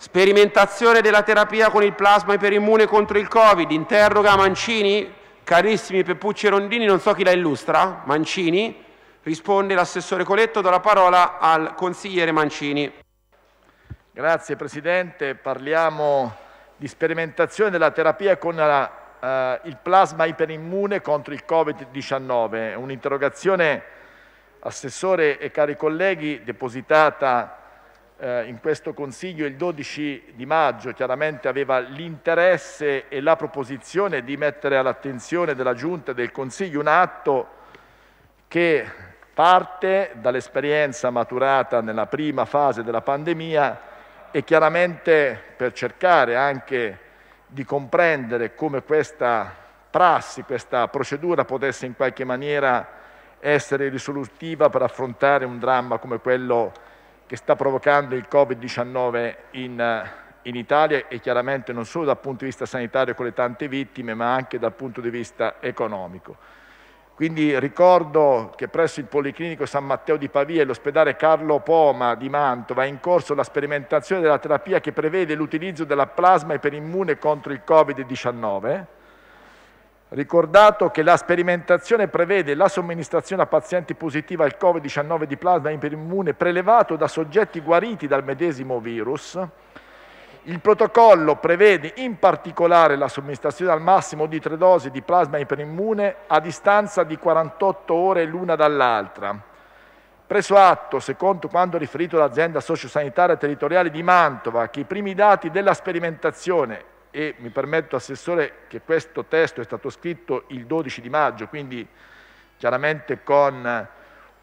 Sperimentazione della terapia con il plasma iperimmune contro il Covid, interroga Mancini, carissimi Peppucci e Rondini, non so chi la illustra, Mancini, risponde l'assessore Coletto, do la parola al consigliere Mancini. Grazie Presidente, parliamo di sperimentazione della terapia con la Uh, il plasma iperimmune contro il Covid-19. Un'interrogazione, assessore e cari colleghi, depositata eh, in questo Consiglio il 12 di maggio chiaramente aveva l'interesse e la proposizione di mettere all'attenzione della Giunta e del Consiglio un atto che parte dall'esperienza maturata nella prima fase della pandemia e chiaramente per cercare anche di comprendere come questa prassi, questa procedura potesse in qualche maniera essere risolutiva per affrontare un dramma come quello che sta provocando il Covid-19 in, in, Italia e chiaramente non solo dal punto di vista sanitario con le tante vittime, ma anche dal punto di vista economico. Quindi ricordo che presso il Policlinico San Matteo di Pavia e l'ospedale Carlo Poma di Mantova è in corso la sperimentazione della terapia che prevede l'utilizzo della plasma iperimmune contro il Covid-19 ricordato che la sperimentazione prevede la somministrazione a pazienti positivi al Covid-19 di plasma iperimmune prelevato da soggetti guariti dal medesimo virus. Il protocollo prevede in particolare la somministrazione al massimo di tre dosi di plasma iperimmune a distanza di 48 ore l'una dall'altra. Preso atto, secondo quanto riferito dall'azienda sociosanitaria territoriale di Mantova, che i primi dati della sperimentazione e mi permetto Assessore che questo testo è stato scritto il 12 di maggio, quindi chiaramente con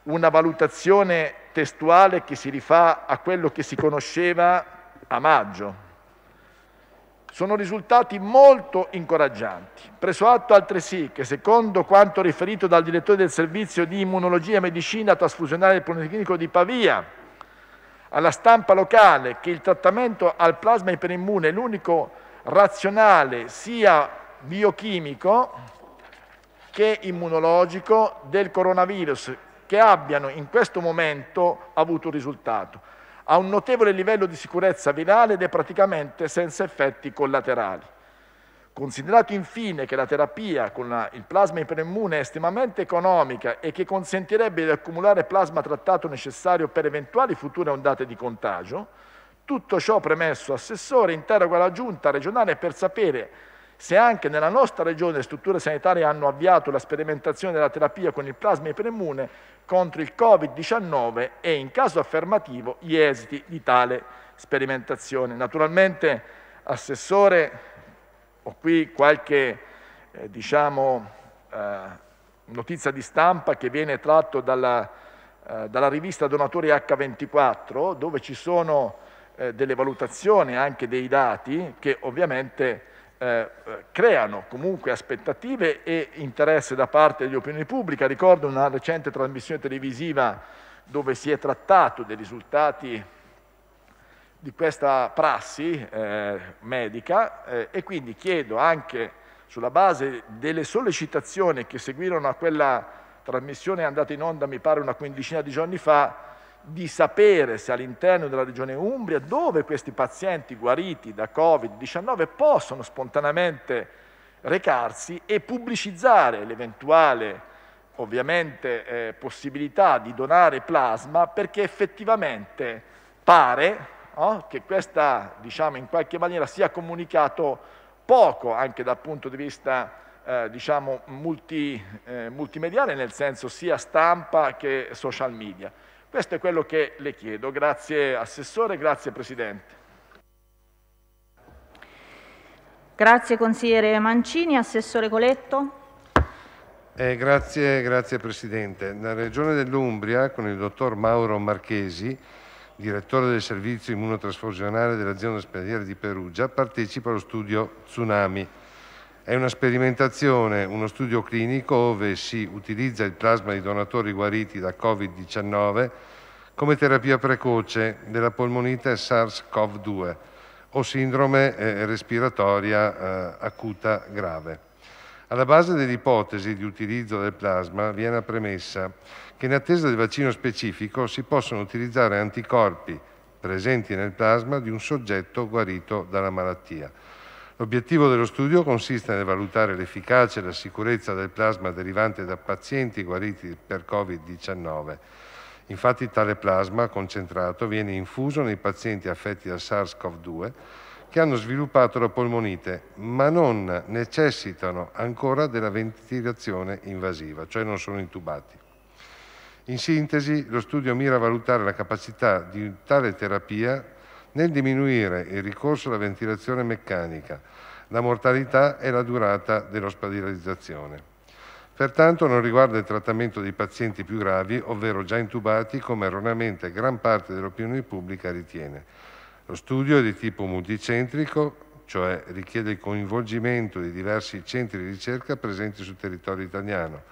una valutazione testuale che si rifà a quello che si conosceva a maggio. Sono risultati molto incoraggianti. Preso atto altresì che secondo quanto riferito dal direttore del servizio di immunologia e medicina trasfusionale del Policlinico di Pavia alla stampa locale che il trattamento al plasma iperimmune è l'unico razionale sia biochimico che immunologico del coronavirus che abbiano in questo momento avuto risultato. Ha un notevole livello di sicurezza virale ed è praticamente senza effetti collaterali. Considerato infine che la terapia con la, il plasma iperimmune è estremamente economica e che consentirebbe di accumulare plasma trattato necessario per eventuali future ondate di contagio, tutto ciò premesso, Assessore interroga la Giunta regionale per sapere se anche nella nostra regione le strutture sanitarie hanno avviato la sperimentazione della terapia con il plasma iperimmune contro il Covid-19 e in caso affermativo gli esiti di tale sperimentazione. Naturalmente, Assessore, ho qui qualche eh, diciamo, eh, notizia di stampa che viene tratto dalla, eh, dalla rivista Donatori H24, dove ci sono eh, delle valutazioni anche dei dati che ovviamente eh, creano comunque aspettative e interesse da parte dell'opinione pubblica. Ricordo una recente trasmissione televisiva dove si è trattato dei risultati di questa prassi eh, medica eh, e quindi chiedo anche sulla base delle sollecitazioni che seguirono a quella trasmissione andata in onda mi pare una quindicina di giorni fa di sapere se all'interno della regione Umbria dove questi pazienti guariti da Covid-19 possono spontaneamente recarsi e pubblicizzare l'eventuale ovviamente eh, possibilità di donare plasma perché effettivamente pare no, oh, che questa diciamo in qualche maniera sia comunicato poco anche dal punto di vista eh, diciamo multi, eh, multimediale nel senso sia stampa che social media. Questo è quello che le chiedo. Grazie Assessore, grazie Presidente. Grazie consigliere Mancini, assessore Coletto. Eh, grazie, grazie, Presidente. La Regione dell'Umbria, con il dottor Mauro Marchesi, direttore del servizio immunotrasfusionale dell'azienda ospedaliera di Perugia, partecipa allo studio Tsunami è una sperimentazione, uno studio clinico dove si utilizza il plasma di donatori guariti da Covid-19 come terapia precoce della polmonite SARS-CoV-2 o sindrome eh, respiratoria eh, acuta grave. Alla base dell'ipotesi di utilizzo del plasma viene la premessa che in attesa del vaccino specifico si possono utilizzare anticorpi presenti nel plasma di un soggetto guarito dalla malattia. L'obiettivo dello studio consiste nel valutare l'efficacia e la sicurezza del plasma derivante da pazienti guariti per Covid-19. Infatti tale plasma concentrato viene infuso nei pazienti affetti da SARS-CoV-2 che hanno sviluppato la polmonite, ma non necessitano ancora della ventilazione invasiva, cioè non sono intubati. In sintesi, lo studio mira a valutare la capacità di tale terapia nel diminuire il ricorso alla ventilazione meccanica, la mortalità e la durata dell'ospedalizzazione. Pertanto non riguarda il trattamento dei pazienti più gravi, ovvero già intubati, come erroneamente gran parte dell'opinione pubblica ritiene. Lo studio è di tipo multicentrico, cioè richiede il coinvolgimento di diversi centri di ricerca presenti sul territorio italiano,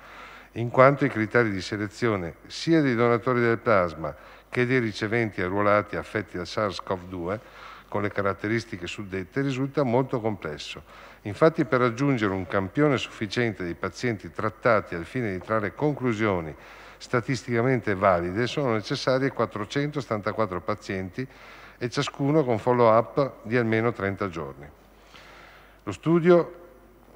in quanto i criteri di selezione sia dei donatori del plasma che dei riceventi arruolati affetti da SARS-CoV-2 con le caratteristiche suddette risulta molto complesso. Infatti per raggiungere un campione sufficiente di pazienti trattati al fine di trarre conclusioni statisticamente valide sono necessari 474 pazienti e ciascuno con follow-up di almeno 30 giorni. Lo studio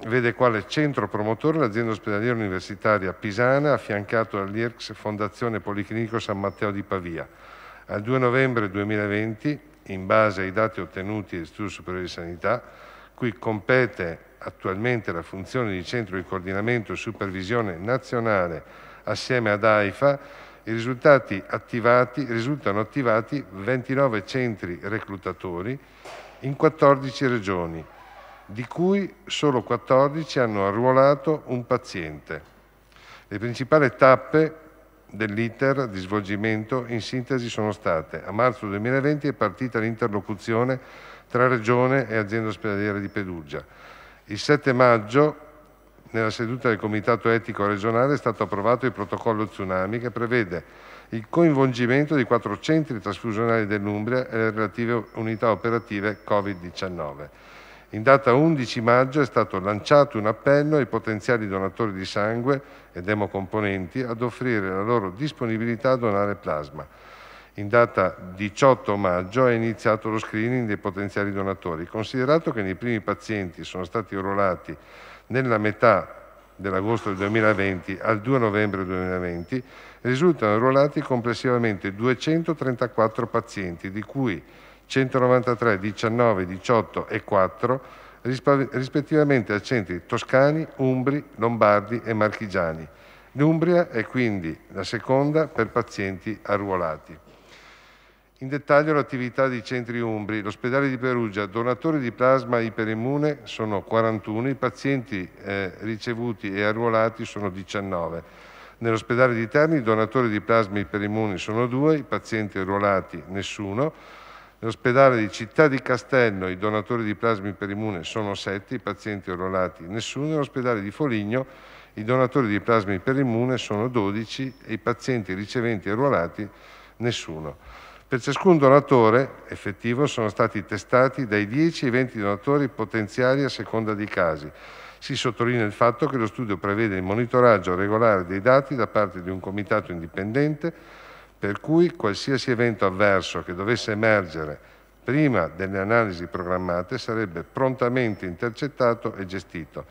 vede quale centro promotore l'azienda ospedaliera universitaria pisana affiancato all'IRCS Fondazione Policlinico San Matteo di Pavia. Al 2 novembre 2020, in base ai dati ottenuti dall'Istituto Superiore di Sanità, cui compete attualmente la funzione di centro di coordinamento e supervisione nazionale assieme ad AIFA, i risultati attivati, risultano attivati 29 centri reclutatori in 14 regioni, di cui solo 14 hanno arruolato un paziente. Le principali tappe dell'iter di svolgimento in sintesi sono state a marzo 2020 è partita l'interlocuzione tra Regione e azienda ospedaliera di Perugia. Il 7 maggio nella seduta del Comitato Etico Regionale è stato approvato il protocollo Tsunami che prevede il coinvolgimento di quattro centri trasfusionali dell'Umbria e le relative unità operative Covid-19. In data 11 maggio è stato lanciato un appello ai potenziali donatori di sangue ed emocomponenti ad offrire la loro disponibilità a donare plasma. In data 18 maggio è iniziato lo screening dei potenziali donatori. Considerato che nei primi pazienti sono stati urolati nella metà dell'agosto del 2020 al 2 novembre 2020, risultano urolati complessivamente 234 pazienti, di cui 193, 19, 18 e 4, rispettivamente a centri toscani, umbri, lombardi e marchigiani. L'Umbria è quindi la seconda per pazienti arruolati. In dettaglio l'attività dei centri umbri, l'ospedale di Perugia, donatori di plasma iperimmune sono 41, i pazienti eh, ricevuti e arruolati sono 19. Nell'ospedale di Terni i donatori di plasma iperimmuni sono 2, i pazienti arruolati nessuno. Nell'ospedale di Città di Castello i donatori di plasmi per immune sono 7, i pazienti arruolati nessuno. Nell'ospedale di Foligno i donatori di plasmi per immune sono 12 e i pazienti riceventi e arruolati nessuno. Per ciascun donatore effettivo sono stati testati dai 10 ai 20 donatori potenziali a seconda dei casi. Si sottolinea il fatto che lo studio prevede il monitoraggio regolare dei dati da parte di un comitato indipendente per cui qualsiasi evento avverso che dovesse emergere prima delle analisi programmate sarebbe prontamente intercettato e gestito.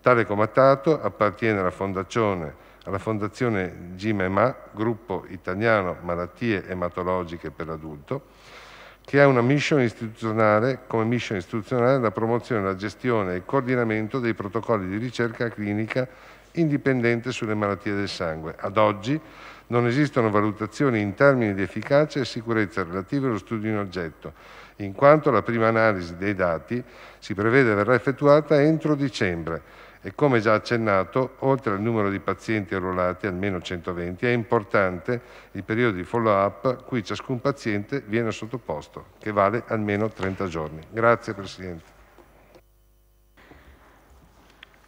Tale comitato appartiene alla Fondazione, alla Fondazione GIMEMA, Gruppo Italiano Malattie Ematologiche per l'Adulto, che ha una mission istituzionale, come mission istituzionale la promozione, la gestione e il coordinamento dei protocolli di ricerca clinica indipendente sulle malattie del sangue. Ad oggi non esistono valutazioni in termini di efficacia e sicurezza relative allo studio in oggetto, in quanto la prima analisi dei dati si prevede verrà effettuata entro dicembre e come già accennato, oltre al numero di pazienti arruolati, almeno 120, è importante il periodo di follow-up cui ciascun paziente viene sottoposto, che vale almeno 30 giorni. Grazie Presidente.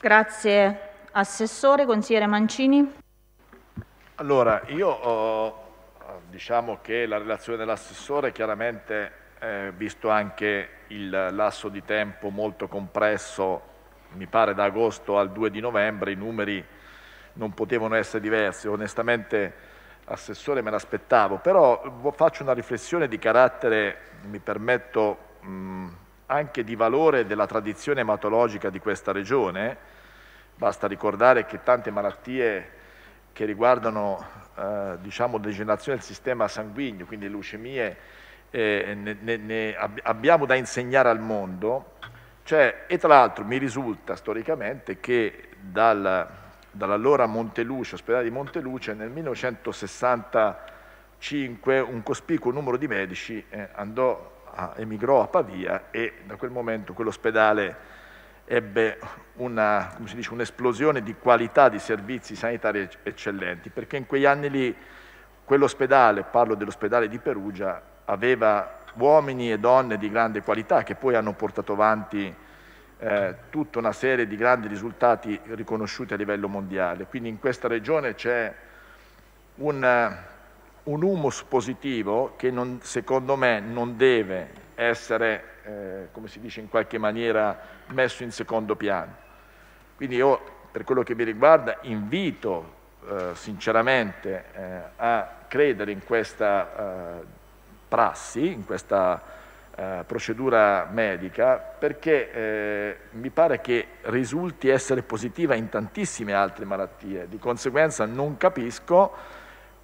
Grazie Assessore, consigliere Mancini. Allora, io ho, eh, diciamo che la relazione dell'assessore chiaramente, eh, visto anche il lasso di tempo molto compresso, mi pare da agosto al 2 di novembre, i numeri non potevano essere diversi. Onestamente, assessore, me l'aspettavo, però faccio una riflessione di carattere, mi permetto, mh, anche di valore della tradizione ematologica di questa regione. Basta ricordare che tante malattie che riguardano eh, diciamo, degenerazione del sistema sanguigno, quindi leucemie, eh, ne, ne, ne abbiamo da insegnare al mondo. Cioè, e tra l'altro mi risulta storicamente che dal, dall'allora Monteluce, ospedale di Monteluce, nel 1965 un cospicuo numero di medici eh, andò a, emigrò a Pavia e da quel momento quell'ospedale ebbe un'esplosione di qualità di servizi sanitari eccellenti, perché in quegli anni lì quell'ospedale, parlo dell'ospedale di Perugia, aveva uomini e donne di grande qualità che poi hanno portato avanti eh, tutta una serie di grandi risultati riconosciuti a livello mondiale. Quindi in questa regione c'è un, un humus positivo che non, secondo me non deve essere eh, come si dice, in qualche maniera messo in secondo piano. Quindi io, per quello che mi riguarda, invito eh, sinceramente eh, a credere in questa eh, prassi, in questa eh, procedura medica, perché mi pare che risulti essere positiva in tantissime altre malattie. Di conseguenza non capisco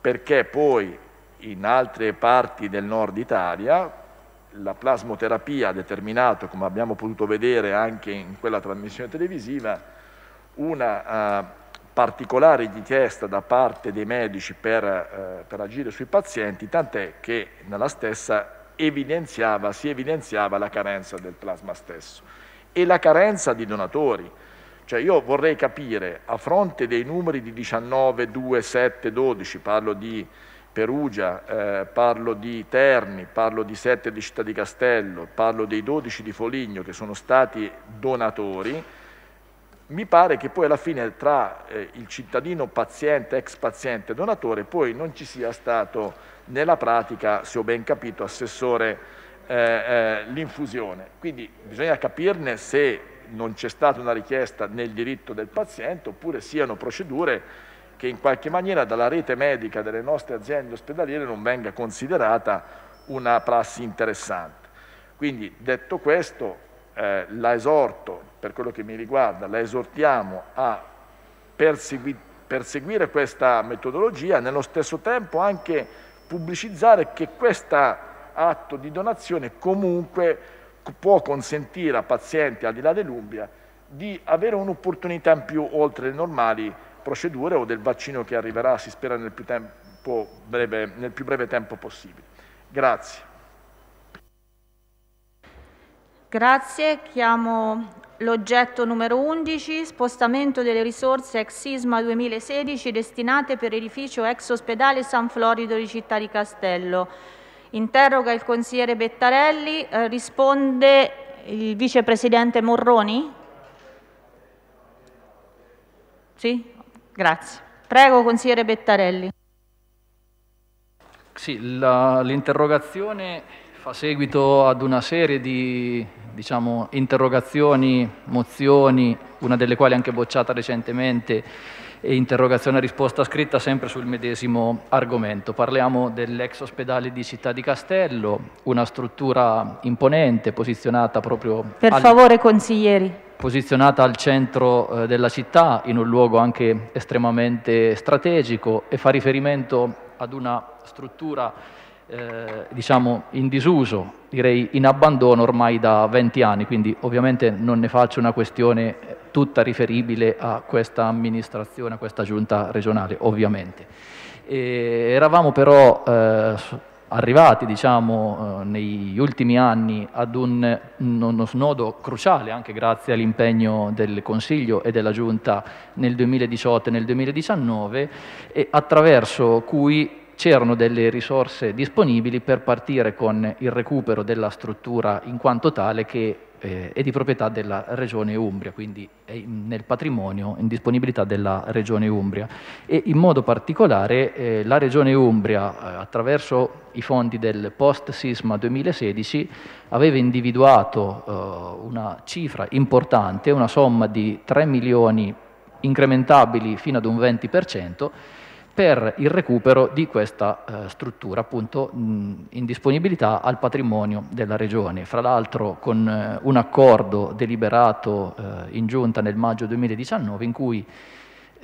perché poi in altre parti del nord Italia la plasmoterapia ha determinato, come abbiamo potuto vedere anche in quella trasmissione televisiva, una uh, particolare richiesta da parte dei medici per, uh, per agire sui pazienti, tant'è che nella stessa evidenziava, si evidenziava la carenza del plasma stesso e la carenza di donatori. Cioè io vorrei capire, a fronte dei numeri di 19, 2, 7, 12, parlo di Perugia, eh, parlo di Terni, parlo di sette di Città di Castello, parlo dei 12 di Foligno che sono stati donatori, mi pare che poi alla fine tra eh, il cittadino paziente, ex paziente donatore poi non ci sia stato nella pratica, se ho ben capito, assessore eh, eh l'infusione. Quindi bisogna capirne se non c'è stata una richiesta nel diritto del paziente oppure siano procedure che in qualche maniera dalla rete medica delle nostre aziende ospedaliere non venga considerata una prassi interessante. Quindi detto questo, eh, la esorto, per quello che mi riguarda, la esortiamo a persegui perseguire questa metodologia, nello stesso tempo anche pubblicizzare che questo atto di donazione comunque può consentire a pazienti al di là dell'Umbria di avere un'opportunità in più oltre le normali procedure o del vaccino che arriverà, si spera, nel più, tempo, breve, nel più breve tempo possibile. Grazie. Grazie, chiamo l'oggetto numero 11, spostamento delle risorse ex sisma 2016 destinate per edificio ex ospedale San Florido di Città di Castello. Interroga il consigliere Bettarelli, eh, risponde il vicepresidente Morroni? Sì? Grazie. Prego, consigliere Bettarelli. Sì, l'interrogazione fa seguito ad una serie di diciamo, interrogazioni, mozioni, una delle quali anche bocciata recentemente e interrogazione e risposta scritta sempre sul medesimo argomento. Parliamo dell'ex ospedale di Città di Castello, una struttura imponente posizionata proprio... Per al... favore consiglieri posizionata al centro eh, della città, in un luogo anche estremamente strategico e fa riferimento ad una struttura eh, diciamo in disuso direi in abbandono ormai da 20 anni, quindi ovviamente non ne faccio una questione tutta riferibile a questa amministrazione, a questa giunta regionale, ovviamente. E eravamo però eh, arrivati diciamo, eh, negli ultimi anni ad un, uno snodo cruciale, anche grazie all'impegno del Consiglio e della Giunta nel 2018 e nel 2019, e attraverso cui c'erano delle risorse disponibili per partire con il recupero della struttura in quanto tale che eh, è di proprietà della Regione Umbria, quindi è nel patrimonio, in disponibilità della Regione Umbria. E in modo particolare eh, la Regione Umbria, eh, attraverso i fondi del post-sisma 2016, aveva individuato eh, una cifra importante, una somma di 3 milioni incrementabili fino ad un 20%, per il recupero di questa eh, struttura, appunto mh, in disponibilità al patrimonio della Regione. Fra l'altro con eh, un accordo deliberato eh, in giunta nel maggio 2019 in cui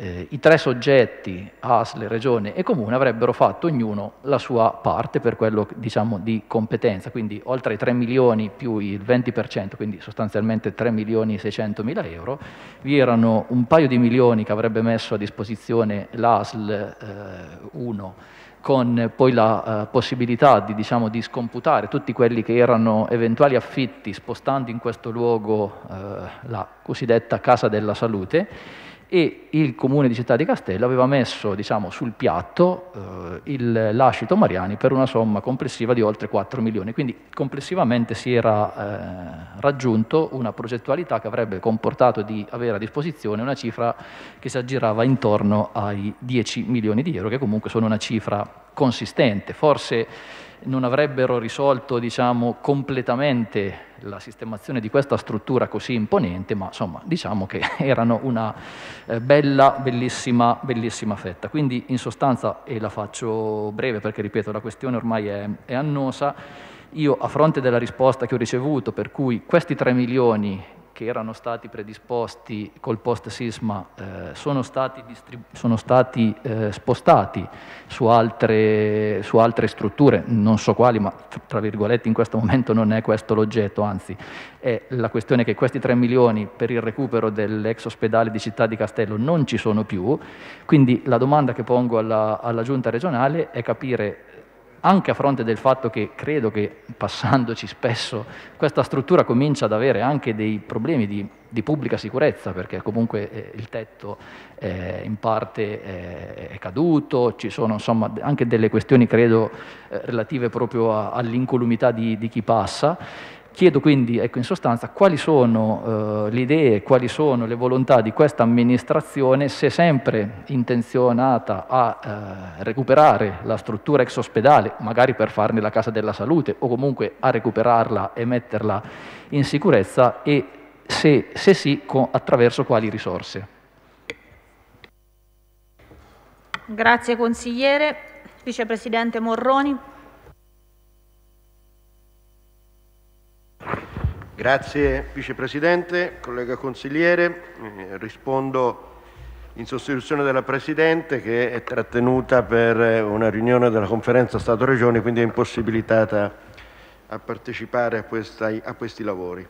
eh, i tre soggetti, ASL, Regione e Comune, avrebbero fatto ognuno la sua parte per quello diciamo, di competenza, quindi oltre ai 3 milioni più il 20%, quindi sostanzialmente 3 milioni e 600 mila euro, vi erano un paio di milioni che avrebbe messo a disposizione l'ASL 1 eh, con poi la uh, possibilità di, diciamo, di, scomputare tutti quelli che erano eventuali affitti spostando in questo luogo uh, la cosiddetta casa della salute e il comune di Città di Castello aveva messo diciamo, sul piatto eh, il lascito Mariani per una somma complessiva di oltre 4 milioni, quindi complessivamente si era eh, raggiunto una progettualità che avrebbe comportato di avere a disposizione una cifra che si aggirava intorno ai 10 milioni di euro, che comunque sono una cifra consistente, forse non avrebbero risolto diciamo, completamente la sistemazione di questa struttura così imponente, ma insomma diciamo che erano una eh, bella, bellissima, bellissima fetta. Quindi in sostanza, e la faccio breve perché ripeto, la questione ormai è, è annosa, io a fronte della risposta che ho ricevuto, per cui questi 3 milioni che erano stati predisposti col post-sisma eh, sono stati, sono stati eh, spostati su altre, su altre, strutture, non so quali, ma tra virgolette in questo momento non è questo l'oggetto, anzi è la questione che questi 3 milioni per il recupero dell'ex ospedale di Città di Castello non ci sono più, quindi la domanda che pongo alla, alla Giunta regionale è capire anche a fronte del fatto che credo che passandoci spesso questa struttura comincia ad avere anche dei problemi di, di pubblica sicurezza, perché comunque eh, il tetto eh, in parte eh, è caduto, ci sono insomma anche delle questioni credo eh, relative proprio a, all'incolumità di, di chi passa. Chiedo quindi, ecco, in sostanza, quali sono eh, le idee, quali sono le volontà di questa amministrazione, se sempre intenzionata a eh, recuperare la struttura ex ospedale, magari per farne la casa della salute, o comunque a recuperarla e metterla in sicurezza, e se, se sì, co- attraverso quali risorse. Grazie consigliere. Vicepresidente Morroni. Grazie Vicepresidente, collega consigliere. Eh, rispondo in sostituzione della Presidente che è trattenuta per una riunione della conferenza Stato-Regioni, quindi è impossibilitata a partecipare a, questa, a questi lavori.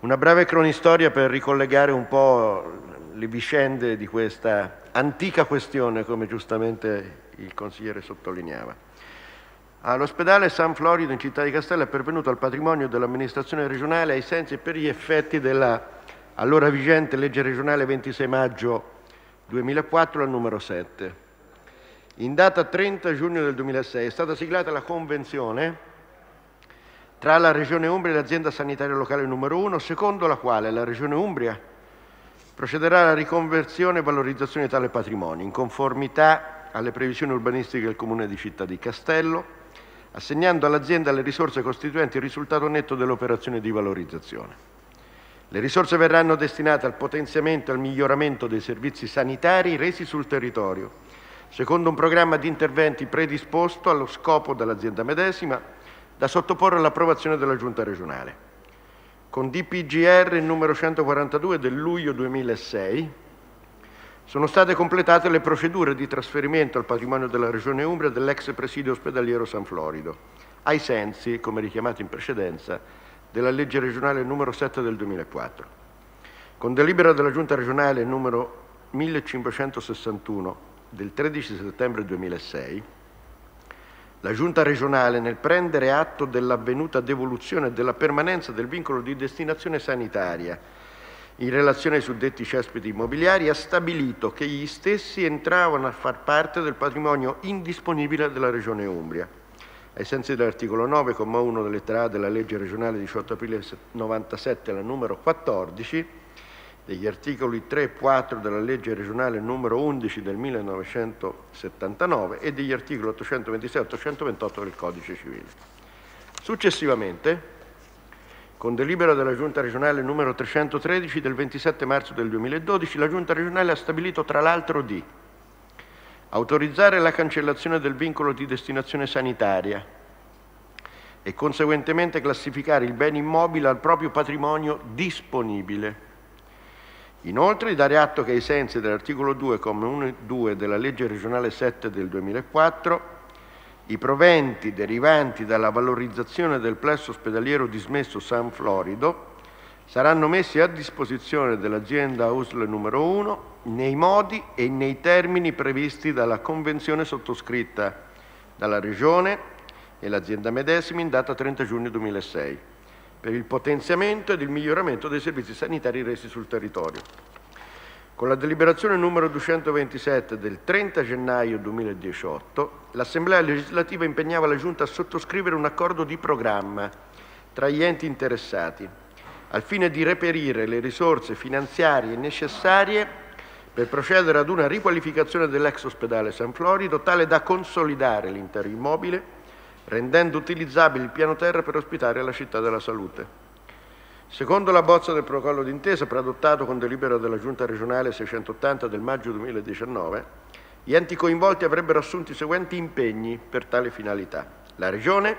Una breve cronistoria per ricollegare un po' le vicende di questa antica questione, come giustamente il consigliere sottolineava. All'ospedale San Florido in città di Castello è pervenuto al patrimonio dell'amministrazione regionale ai sensi e per gli effetti della allora vigente legge regionale 26 maggio 2004 al numero 7. In data 30 giugno del 2006 è stata siglata la convenzione tra la Regione Umbria e l'azienda sanitaria locale numero 1, secondo la quale la Regione Umbria procederà alla riconversione e valorizzazione di tale patrimonio in conformità alle previsioni urbanistiche del Comune di Città di Castello, assegnando all'azienda le risorse costituenti il risultato netto dell'operazione di valorizzazione. Le risorse verranno destinate al potenziamento e al miglioramento dei servizi sanitari resi sul territorio, secondo un programma di interventi predisposto allo scopo dell'azienda medesima da sottoporre all'approvazione della Giunta regionale. Con DPGR numero 142 del luglio 2006, sono state completate le procedure di trasferimento al patrimonio della Regione Umbria dell'ex presidio ospedaliero San Florido, ai sensi, come richiamato in precedenza, della legge regionale numero 7 del 2004. Con delibera della Giunta regionale numero 1561 del 13 settembre 2006, la Giunta regionale, nel prendere atto dell'avvenuta devoluzione e della permanenza del vincolo di destinazione sanitaria in relazione ai suddetti cespiti immobiliari, ha stabilito che gli stessi entravano a far parte del patrimonio indisponibile della Regione Umbria. Ai sensi dell'articolo 9, comma 1 della lettera A della legge regionale 18 aprile 97, la numero 14, degli articoli 3 e 4 della legge regionale numero 11 del 1979 e degli articoli 826 e 828 del Codice Civile. Successivamente, con delibera della Giunta regionale numero 313 del 27 marzo del 2012, la Giunta regionale ha stabilito tra l'altro di autorizzare la cancellazione del vincolo di destinazione sanitaria e conseguentemente classificare il bene immobile al proprio patrimonio disponibile. Inoltre, di dare atto che ai sensi dell'articolo 2, e 2 della legge regionale 7 del 2004, i proventi derivanti dalla valorizzazione del plesso ospedaliero dismesso San Florido saranno messi a disposizione dell'azienda USL numero 1 nei modi e nei termini previsti dalla convenzione sottoscritta dalla Regione e l'azienda medesima in data 30 giugno 2006 per il potenziamento ed il miglioramento dei servizi sanitari resi sul territorio. Con la deliberazione numero 227 del 30 gennaio 2018, l'Assemblea legislativa impegnava la Giunta a sottoscrivere un accordo di programma tra gli enti interessati, al fine di reperire le risorse finanziarie necessarie per procedere ad una riqualificazione dell'ex ospedale San Florido, tale da consolidare l'intero immobile, rendendo utilizzabile il piano terra per ospitare la città della salute. Secondo la bozza del protocollo d'intesa preadottato con delibera della Giunta regionale 680 del maggio 2019, gli enti coinvolti avrebbero assunto i seguenti impegni per tale finalità. La Regione,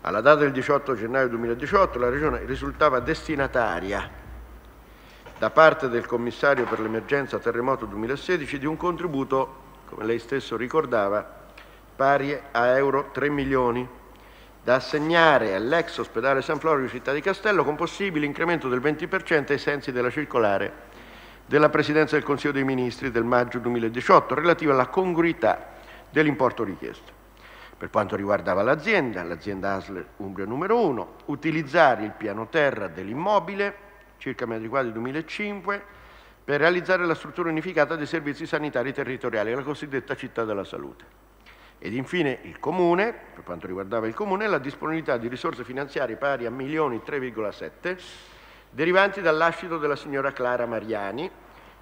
alla data del 18 gennaio 2018, la Regione risultava destinataria da parte del commissario per l'emergenza terremoto 2016 di un contributo, come lei stesso ricordava, pari a euro 3 milioni da assegnare all'ex ospedale San Florio Città di Castello con possibile incremento del 20% ai sensi della circolare della Presidenza del Consiglio dei Ministri del maggio 2018 relativa alla congruità dell'importo richiesto. Per quanto riguardava l'azienda, l'azienda ASL Umbria numero 1, utilizzare il piano terra dell'immobile, circa metri quadri 2005, per realizzare la struttura unificata dei servizi sanitari territoriali, la cosiddetta città della salute. Ed infine il Comune, per quanto riguardava il Comune, la disponibilità di risorse finanziarie pari a milioni 1.3,7 derivanti dall'ascito della signora Clara Mariani,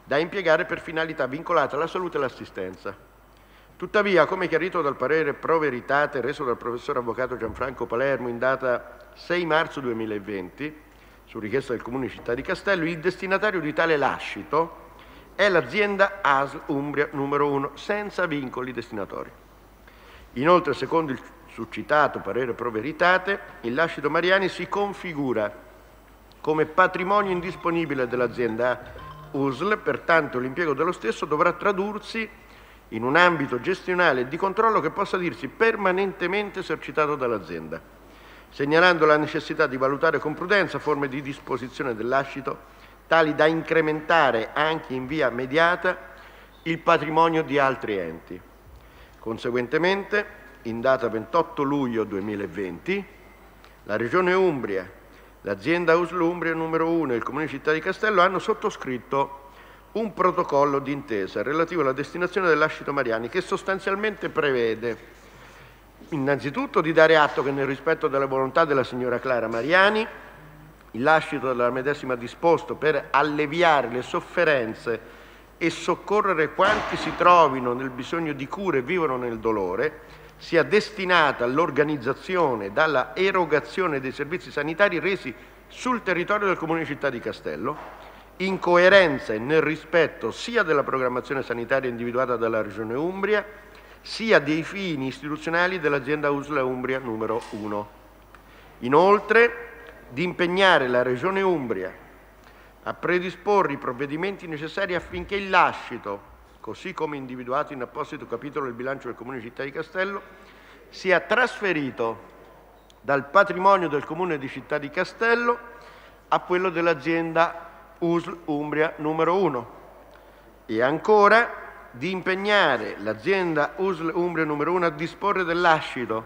da impiegare per finalità vincolate alla salute e all'assistenza. Tuttavia, come chiarito dal parere pro veritate reso dal professor avvocato Gianfranco Palermo in data 6 marzo 2020, su richiesta del Comune Città di Castello, il destinatario di tale lascito è l'azienda ASL Umbria numero 1, senza vincoli destinatori. Inoltre, secondo il suscitato parere pro veritate, il lascito Mariani si configura come patrimonio indisponibile dell'azienda USL, pertanto l'impiego dello stesso dovrà tradursi in un ambito gestionale e di controllo che possa dirsi permanentemente esercitato dall'azienda, segnalando la necessità di valutare con prudenza forme di disposizione dell'ascito tali da incrementare anche in via mediata il patrimonio di altri enti. Conseguentemente, in data 28 luglio 2020, la Regione Umbria, l'azienda USL Umbria numero 1 e il Comune Città di Castello hanno sottoscritto un protocollo d'intesa relativo alla destinazione dell'ascito Mariani che sostanzialmente prevede innanzitutto di dare atto che nel rispetto della volontà della signora Clara Mariani il lascito della medesima disposto per alleviare le sofferenze e soccorrere quanti si trovino nel bisogno di cure e vivono nel dolore, sia destinata all'organizzazione dalla erogazione dei servizi sanitari resi sul territorio del Comune di Città di Castello, in coerenza e nel rispetto sia della programmazione sanitaria individuata dalla Regione Umbria, sia dei fini istituzionali dell'azienda USLA Umbria numero 1. Inoltre, di impegnare la Regione Umbria a predisporre i provvedimenti necessari affinché il lascito, così come individuato in apposito capitolo del bilancio del Comune di Città di Castello, sia trasferito dal patrimonio del Comune di Città di Castello a quello dell'azienda USL Umbria numero 1 e ancora di impegnare l'azienda USL Umbria numero 1 a disporre dell'ascito,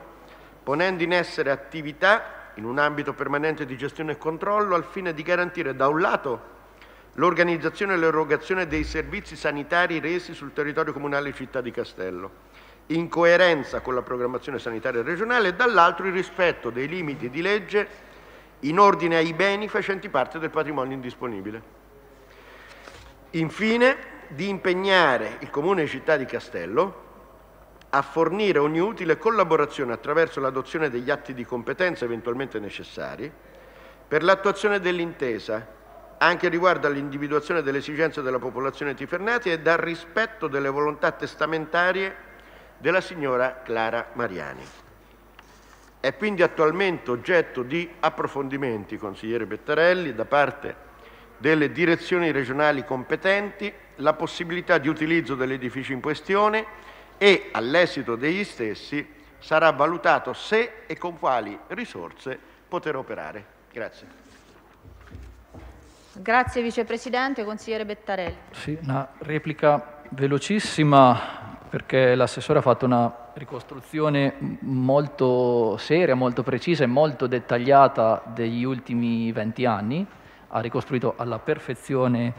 ponendo in essere attività in un ambito permanente di gestione e controllo al fine di garantire da un lato l'organizzazione e l'erogazione dei servizi sanitari resi sul territorio comunale di Città di Castello, in coerenza con la programmazione sanitaria regionale e dall'altro il rispetto dei limiti di legge in ordine ai beni facenti parte del patrimonio indisponibile. Infine, di impegnare il Comune di Città di Castello a fornire ogni utile collaborazione attraverso l'adozione degli atti di competenza eventualmente necessari per l'attuazione dell'intesa anche riguardo all'individuazione delle esigenze della popolazione tifernati e dal rispetto delle volontà testamentarie della signora Clara Mariani. È quindi attualmente oggetto di approfondimenti, consigliere Bettarelli, da parte delle direzioni regionali competenti la possibilità di utilizzo dell'edificio in questione e all'esito degli stessi sarà valutato se e con quali risorse poter operare. Grazie. Grazie Vicepresidente, consigliere Bettarelli. Sì, una replica velocissima perché l'assessore ha fatto una ricostruzione molto seria, molto precisa e molto dettagliata degli ultimi 20 anni, ha ricostruito alla perfezione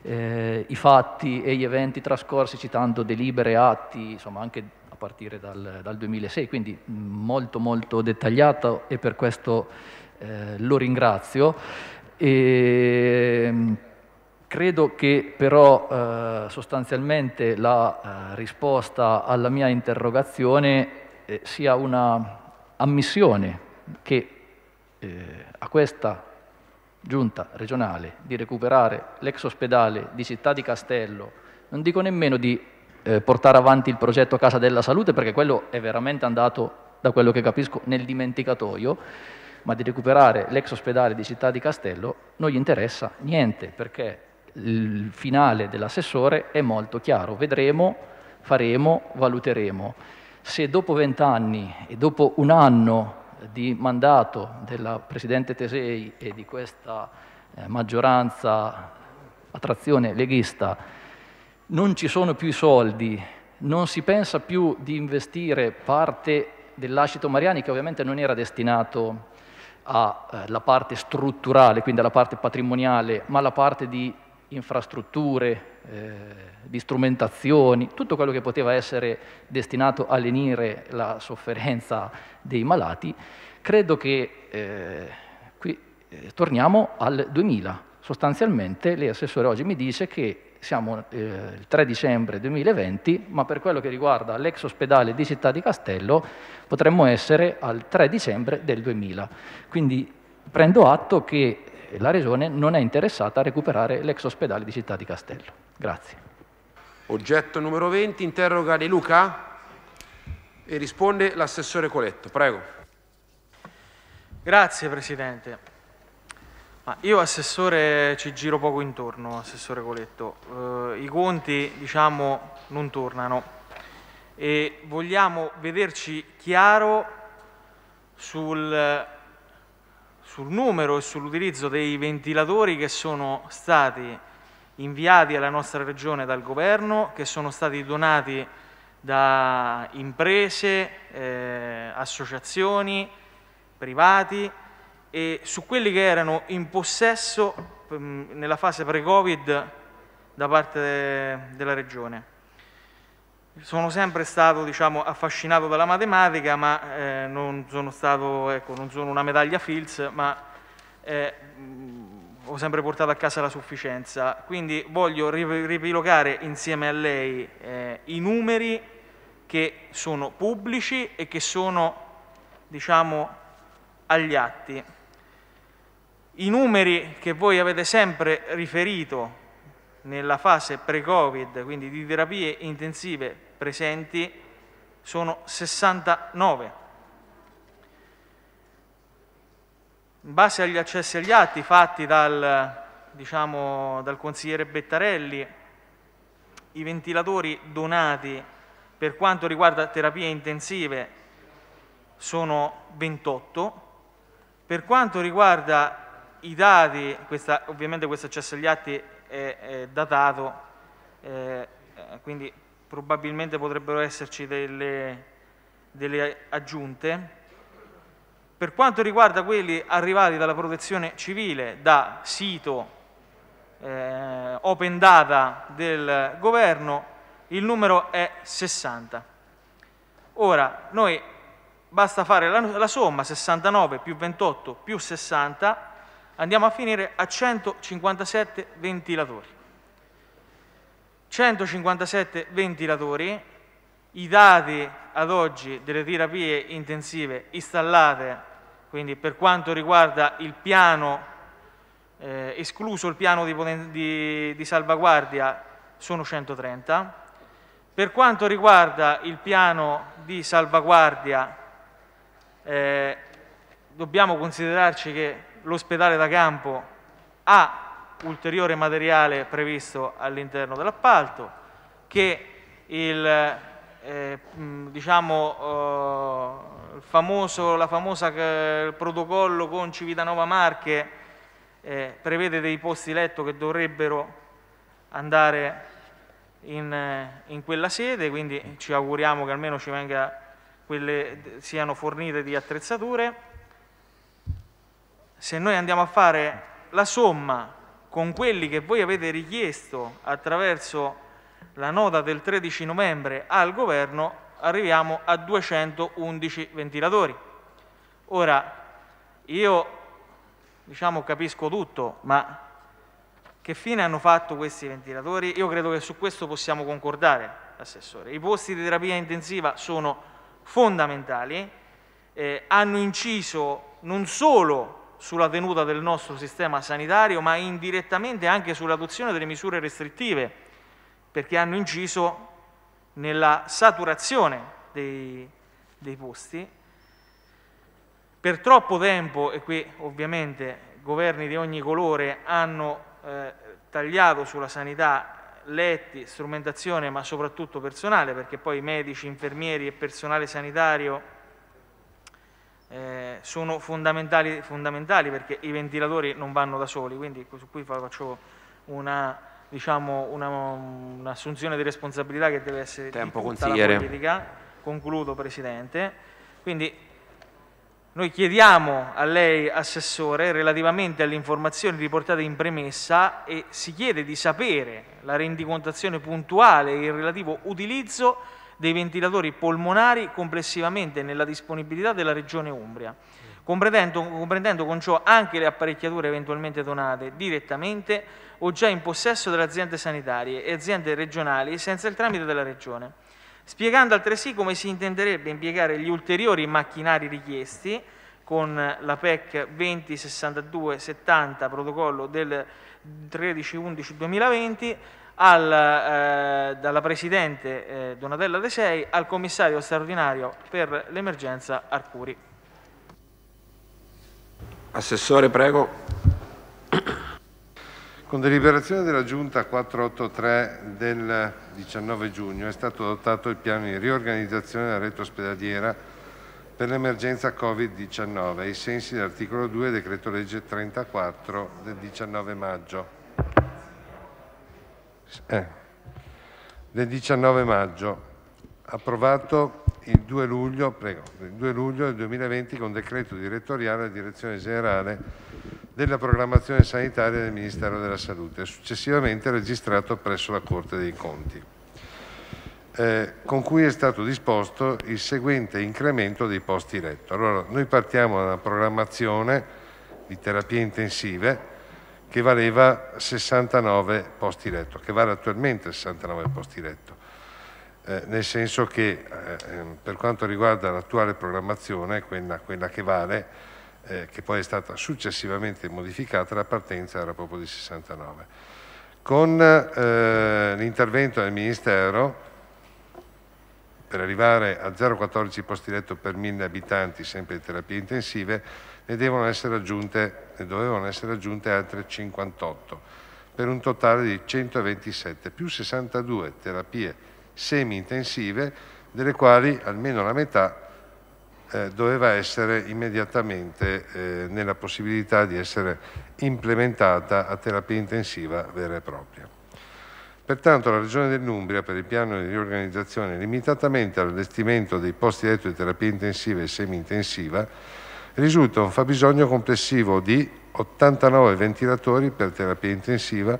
eh, i fatti e gli eventi trascorsi citando delibere, atti, insomma anche a partire dal, dal 2006, quindi molto molto dettagliato e per questo eh, lo ringrazio. E, ehm, credo che però eh, sostanzialmente la eh, risposta alla mia interrogazione eh, sia una ammissione che eh, a questa giunta regionale di recuperare l'ex ospedale di Città di Castello, non dico nemmeno di eh, portare avanti il progetto Casa della Salute perché quello è veramente andato, da quello che capisco, nel dimenticatoio, ma di recuperare l'ex ospedale di Città di Castello non gli interessa niente, perché il finale dell'assessore è molto chiaro, vedremo, faremo, valuteremo. Se dopo vent'anni e dopo un anno di mandato della Presidente Tesei e di questa eh, maggioranza a trazione leghista non ci sono più i soldi, non si pensa più di investire parte dell'ascito Mariani che ovviamente non era destinato alla eh, parte strutturale, quindi alla parte patrimoniale, ma alla parte di infrastrutture, eh, di strumentazioni, tutto quello che poteva essere destinato a lenire la sofferenza dei malati, credo che eh, qui eh, torniamo al 2000. Sostanzialmente lei assessore oggi mi dice che siamo eh, il 3 dicembre 2020, ma per quello che riguarda l'ex ospedale di Città di Castello potremmo essere al 3 dicembre del 2000. Quindi prendo atto che la Regione non è interessata a recuperare l'ex ospedale di Città di Castello. Grazie. Oggetto numero 20, interroga De Luca e risponde l'assessore Coletto. Prego. Grazie Presidente. Ma ah, io assessore ci giro poco intorno, assessore Coletto. Eh, I conti, diciamo, non tornano e vogliamo vederci chiaro sul, sul numero e sull'utilizzo dei ventilatori che sono stati inviati alla nostra regione dal governo, che sono stati donati da imprese, eh, associazioni, privati, e su quelli che erano in possesso mm, nella fase pre-Covid da parte della Regione. Sono sempre stato diciamo, affascinato dalla matematica, ma eh, non, sono stato, ecco, non, sono una medaglia Fields, ma eh, mm, ho sempre portato a casa la sufficienza. Quindi voglio ripilogare insieme a lei eh, i numeri che sono pubblici e che sono diciamo, agli atti. I numeri che voi avete sempre riferito nella fase pre-Covid, quindi di terapie intensive presenti, sono 69. In base agli accessi agli atti fatti dal, diciamo, dal consigliere Bettarelli, i ventilatori donati per quanto riguarda terapie intensive sono 28, per quanto riguarda i dati, questa, ovviamente questo accesso agli atti è, è datato, eh, eh, quindi probabilmente potrebbero esserci delle, delle aggiunte. Per quanto riguarda quelli arrivati dalla protezione civile, da sito eh, open data del governo, il numero è 60. Ora, noi basta fare la, la somma 69 più 28 più 60 andiamo a finire a 157 ventilatori. 157 ventilatori, i dati ad oggi delle terapie intensive installate, quindi per quanto riguarda il piano, eh, escluso il piano di, di, di salvaguardia, sono 130. Per quanto riguarda il piano di salvaguardia, eh, dobbiamo considerarci che l'ospedale da campo ha ulteriore materiale previsto all'interno dell'appalto, che il, eh, mm, diciamo, eh, famoso, la famosa eh, protocollo con Civitanova Marche eh, prevede dei posti letto che dovrebbero andare in, eh, in, quella sede, quindi ci auguriamo che almeno ci venga, quelle, siano fornite di attrezzature se noi andiamo a fare la somma con quelli che voi avete richiesto attraverso la nota del 13 novembre al governo, arriviamo a 211 ventilatori. Ora, io diciamo capisco tutto, ma che fine hanno fatto questi ventilatori? Io credo che su questo possiamo concordare, Assessore. I posti di terapia intensiva sono fondamentali, eh, hanno inciso non solo sulla tenuta del nostro sistema sanitario, ma indirettamente anche sull'adozione delle misure restrittive, perché hanno inciso nella saturazione dei, dei posti. Per troppo tempo, e qui ovviamente governi di ogni colore hanno eh, tagliato sulla sanità letti, strumentazione, ma soprattutto personale, perché poi medici, infermieri e personale sanitario eh, sono fondamentali, fondamentali, perché i ventilatori non vanno da soli, quindi su cui faccio una, diciamo, una, un'assunzione di responsabilità che deve essere Tempo, di politica. Concludo Presidente. Quindi noi chiediamo a lei, Assessore, relativamente alle informazioni riportate in premessa e si chiede di sapere la rendicontazione puntuale e il relativo utilizzo dei ventilatori polmonari complessivamente nella disponibilità della Regione Umbria, comprendendo, comprendendo con ciò anche le apparecchiature eventualmente donate direttamente o già in possesso delle aziende sanitarie e aziende regionali senza il tramite della Regione, spiegando altresì come si intenderebbe impiegare gli ulteriori macchinari richiesti con la PEC 206270 protocollo del 13-11-2020 al, eh, dalla Presidente eh, Donatella De Sei al Commissario straordinario per l'emergenza Arcuri. Assessore, prego. Con deliberazione della Giunta 483 del 19 giugno è stato adottato il piano di riorganizzazione della rete ospedaliera per l'emergenza Covid-19 ai sensi dell'articolo 2 decreto legge 34 del 19 maggio eh, del 19 maggio, approvato il 2, luglio, prego, il 2 luglio del 2020 con decreto direttoriale della Direzione Generale della Programmazione Sanitaria del Ministero della Salute, successivamente registrato presso la Corte dei Conti, eh, con cui è stato disposto il seguente incremento dei posti letto. Allora, noi partiamo da una programmazione di terapie intensive che valeva 69 posti letto, che vale attualmente 69 posti letto, eh, nel senso che eh, ehm, per quanto riguarda l'attuale programmazione, quella, quella che vale, eh, che poi è stata successivamente modificata, la partenza era proprio di 69. Con eh, l'intervento del Ministero, per arrivare a 0,14 posti letto per 1000 abitanti, sempre di terapie intensive, e devono essere aggiunte, e dovevano essere aggiunte altre 58, per un totale di 127, più 62 terapie semi-intensive, delle quali almeno la metà eh, doveva essere immediatamente eh, nella possibilità di essere implementata a terapia intensiva vera e propria. Pertanto la Regione dell'Umbria per il piano di riorganizzazione limitatamente all'allestimento dei posti letto di terapia intensiva e semi-intensiva risulta un fabbisogno complessivo di 89 ventilatori per terapia intensiva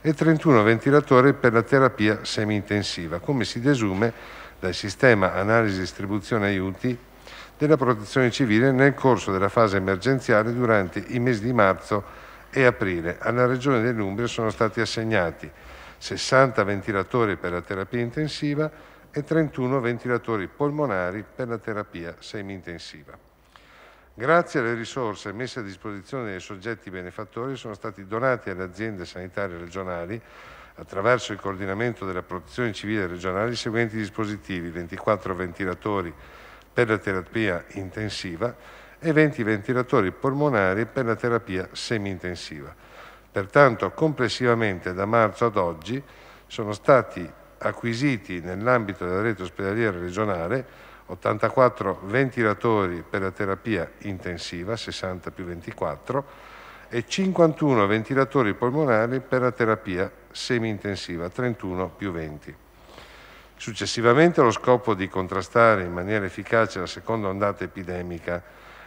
e 31 ventilatori per la terapia semi-intensiva, come si desume dal sistema analisi distribuzione aiuti della protezione civile nel corso della fase emergenziale durante i mesi di marzo e aprile. Alla Regione dell'Umbria sono stati assegnati 60 ventilatori per la terapia intensiva e 31 ventilatori polmonari per la terapia semi-intensiva. Grazie alle risorse messe a disposizione dei soggetti benefattori sono stati donati alle aziende sanitarie regionali attraverso il coordinamento della protezione civile regionale i seguenti dispositivi 24 ventilatori per la terapia intensiva e 20 ventilatori polmonari per la terapia semi-intensiva. Pertanto complessivamente da marzo ad oggi sono stati acquisiti nell'ambito della rete ospedaliera regionale 84 ventilatori per la terapia intensiva, 60 più 24, e 51 ventilatori polmonari per la terapia semi-intensiva, 31 più 20. Successivamente, allo scopo di contrastare in maniera efficace la seconda ondata epidemica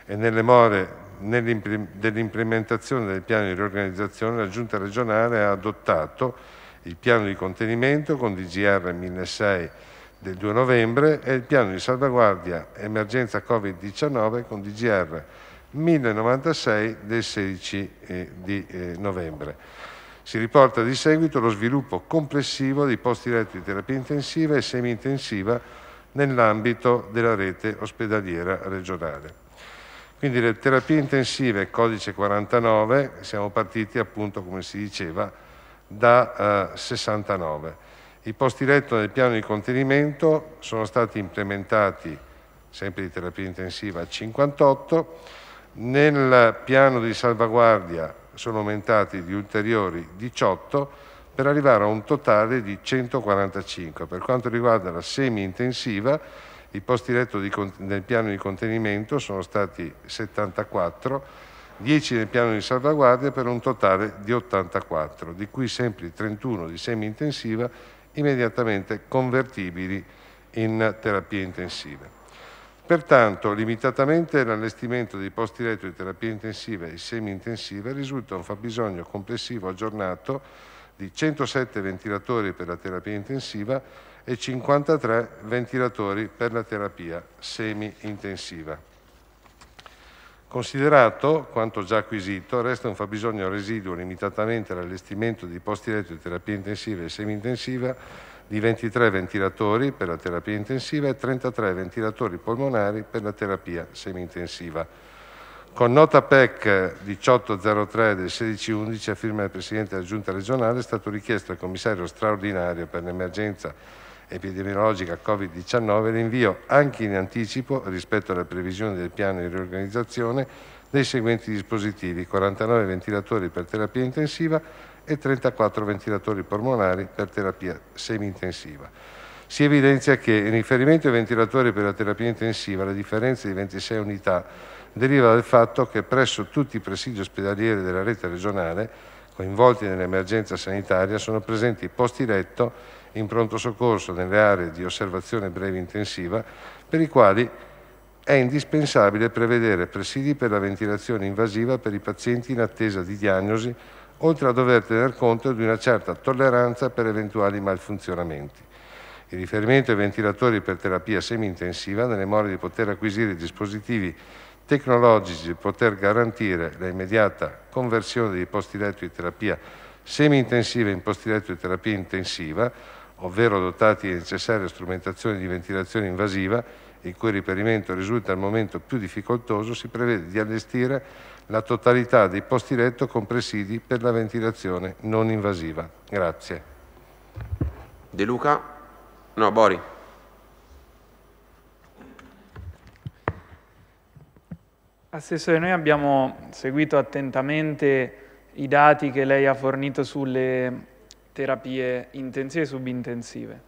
e nelle more dell'implementazione del piano di riorganizzazione, la Giunta regionale ha adottato il piano di contenimento con DGR 1600 del 2 novembre e il piano di salvaguardia emergenza Covid-19 con DGR 1096 del 16 eh, di eh, novembre. Si riporta di seguito lo sviluppo complessivo dei posti letto di terapia intensiva e semi-intensiva nell'ambito della rete ospedaliera regionale. Quindi le terapie intensive, codice 49, siamo partiti appunto, come si diceva, da eh, 69. I posti letto del piano di contenimento sono stati implementati, sempre di terapia intensiva, a 58, nel piano di salvaguardia sono aumentati di ulteriori 18 per arrivare a un totale di 145. Per quanto riguarda la semi-intensiva, i posti letto di, nel piano di contenimento sono stati 74, 10 nel piano di salvaguardia per un totale di 84, di cui sempre 31 di semi-intensiva immediatamente convertibili in terapie intensive. Pertanto, limitatamente l'allestimento dei posti letto di terapia intensiva e semi-intensiva, risulta un fabbisogno complessivo aggiornato di 107 ventilatori per la terapia intensiva e 53 ventilatori per la terapia semi-intensiva. Considerato quanto già acquisito, resta un fabbisogno residuo limitatamente all'allestimento di posti letto di terapia intensiva e semi-intensiva di 23 ventilatori per la terapia intensiva e 33 ventilatori polmonari per la terapia semi-intensiva. Con nota PEC 1803 del 1611, a firma del Presidente della Giunta regionale, è stato richiesto al Commissario straordinario per l'emergenza epidemiologica Covid-19 l'invio anche in anticipo rispetto alle previsioni del piano di riorganizzazione dei seguenti dispositivi 49 ventilatori per terapia intensiva e 34 ventilatori polmonari per terapia semi-intensiva. Si evidenzia che in riferimento ai ventilatori per la terapia intensiva la differenza di 26 unità deriva dal fatto che presso tutti i presidi ospedalieri della rete regionale coinvolti nell'emergenza sanitaria sono presenti posti letto in pronto soccorso nelle aree di osservazione breve intensiva, per i quali è indispensabile prevedere presidi per la ventilazione invasiva per i pazienti in attesa di diagnosi, oltre a dover tener conto di una certa tolleranza per eventuali malfunzionamenti. Il riferimento ai ventilatori per terapia semi-intensiva, nelle more di poter acquisire dispositivi tecnologici e poter garantire la immediata conversione dei posti letto di terapia semi-intensiva in posti letto di terapia intensiva, ovvero dotati di necessaria strumentazione di ventilazione invasiva, il cui riperimento risulta al momento più difficoltoso, si prevede di allestire la totalità dei posti letto con presidi per la ventilazione non invasiva. Grazie. De Luca? No, Bori. Assessore, noi abbiamo seguito attentamente i dati che lei ha fornito sulle terapie intensive e subintensive.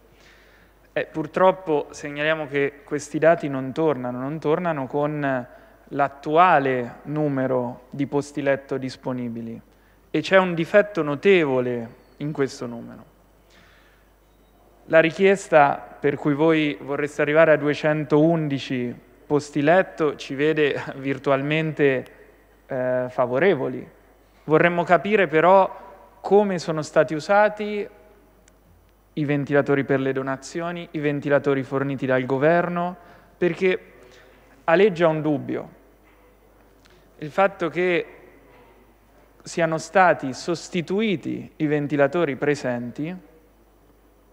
E eh, purtroppo segnaliamo che questi dati non tornano, non tornano con l'attuale numero di posti letto disponibili e c'è un difetto notevole in questo numero. La richiesta per cui voi vorreste arrivare a 211 posti letto ci vede virtualmente eh, favorevoli. Vorremmo capire però come sono stati usati i ventilatori per le donazioni, i ventilatori forniti dal governo, perché aleggia un dubbio. Il fatto che siano stati sostituiti i ventilatori presenti,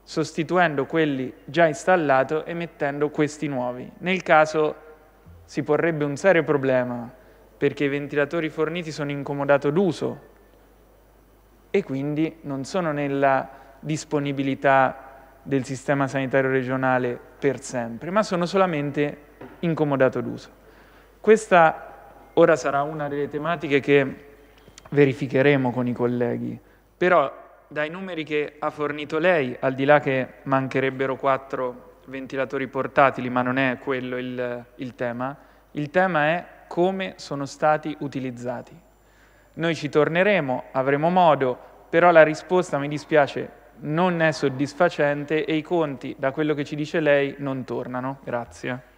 sostituendo quelli già installati e mettendo questi nuovi. Nel caso si porrebbe un serio problema, perché i ventilatori forniti sono in d'uso e quindi non sono nella disponibilità del sistema sanitario regionale per sempre, ma sono solamente incomodato d'uso. Questa ora sarà una delle tematiche che verificheremo con i colleghi, però dai numeri che ha fornito lei, al di là che mancherebbero quattro ventilatori portatili, ma non è quello il, il tema, il tema è come sono stati utilizzati. Noi ci torneremo, avremo modo, però la risposta, mi dispiace, non è soddisfacente e i conti, da quello che ci dice lei, non tornano. Grazie.